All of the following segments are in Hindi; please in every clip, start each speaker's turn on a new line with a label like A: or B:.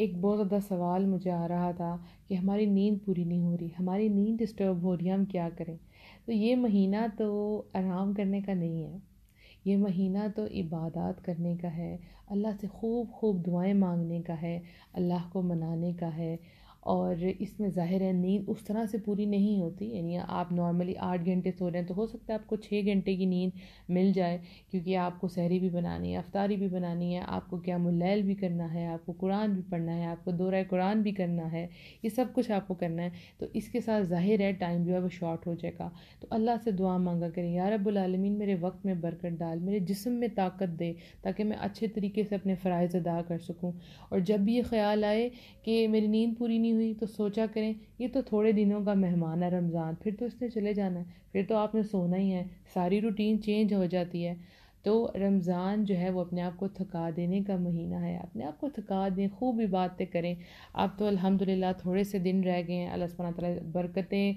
A: एक बहुत ज़्यादा सवाल मुझे आ रहा था कि हमारी नींद पूरी नहीं हो रही हमारी नींद डिस्टर्ब हो रही है हम क्या करें तो ये महीना तो आराम करने का नहीं है ये महीना तो इबादत करने का है अल्लाह से खूब खूब दुआएं मांगने का है अल्लाह को मनाने का है और इसमें ज़ाहिर है नींद उस तरह से पूरी नहीं होती यानी आप नॉर्मली आठ घंटे सो रहे हैं तो हो सकता है आपको छः घंटे की नींद मिल जाए क्योंकि आपको सहरी भी बनानी है अफ्तारी भी बनानी है आपको क्या मुलैल भी करना है आपको कुरान भी पढ़ना है आपको दौरा कुरान भी करना है ये सब कुछ आपको करना है तो इसके साथ ज़ाहिर है टाइम जो है वो शॉर्ट हो जाएगा तो अल्लाह से दुआ मांगा करें यारबालमीन मेरे वक्त में बरकत डाल मेरे जिसम में ताकत दे ताकि मैं अच्छे तरीके से अपने फ़रज़ अदा कर सकूँ और जब भी ये ख्याल आए कि मेरी नींद पूरी नहीं नहीं हुई तो सोचा करें ये तो थोड़े दिनों का मेहमान है रमज़ान फिर तो इसने चले जाना है फिर तो आपने सोना ही है सारी रूटीन चेंज हो जाती है तो रमज़ान जो है वो अपने आप को थका देने का महीना है अपने आप को थका दें खूब इबादतें करें आप तो अल्हम्दुलिल्लाह थोड़े से दिन रह गए हैं अल्लाह तला बरकतें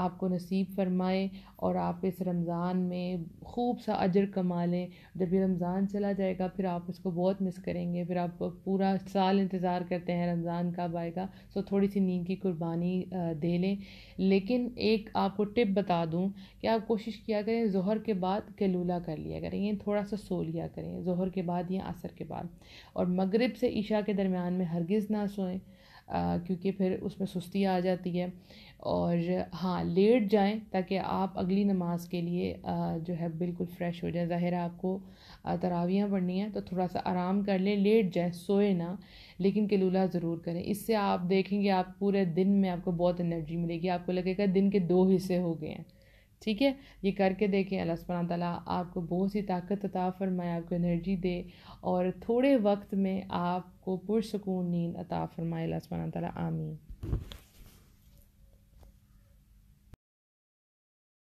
A: आपको नसीब फरमाए और आप इस रमज़ान में खूब सा अजर कमा लें जब ये रमज़ान चला जाएगा फिर आप उसको बहुत मिस करेंगे फिर आप पूरा साल इंतज़ार करते हैं रमज़ान कब आएगा सो तो थोड़ी सी नींद की कुर्बानी दे लें लेकिन एक आपको टिप बता दूँ कि आप कोशिश किया करें जहर के बाद कलूला कर लिया करें ये थोड़ा सा सो लिया करें जहर के बाद या असर के बाद और मगरब से ईशा के दरमियान में हरगिज़ ना सोएँ क्योंकि फिर उसमें सुस्ती आ जाती है और हाँ लेट जाएं ताकि आप अगली नमाज के लिए जो है बिल्कुल फ्रेश हो जाए ज़ाहिर आपको तरावियाँ पढ़नी हैं तो थोड़ा सा आराम कर लें लेट जाएं सोए ना लेकिन कलूला ज़रूर करें इससे आप देखेंगे आप पूरे दिन में आपको बहुत एनर्जी मिलेगी आपको लगेगा दिन के दो हिस्से हो गए हैं ठीक है ये करके देखें अल्लाह सुबह ताली आपको बहुत सी ताकत अता फरमाए आपको एनर्जी दे और थोड़े वक्त में आपको पुरसकून नींद अता फरमाए अल्लाह सुबह ताला आमीन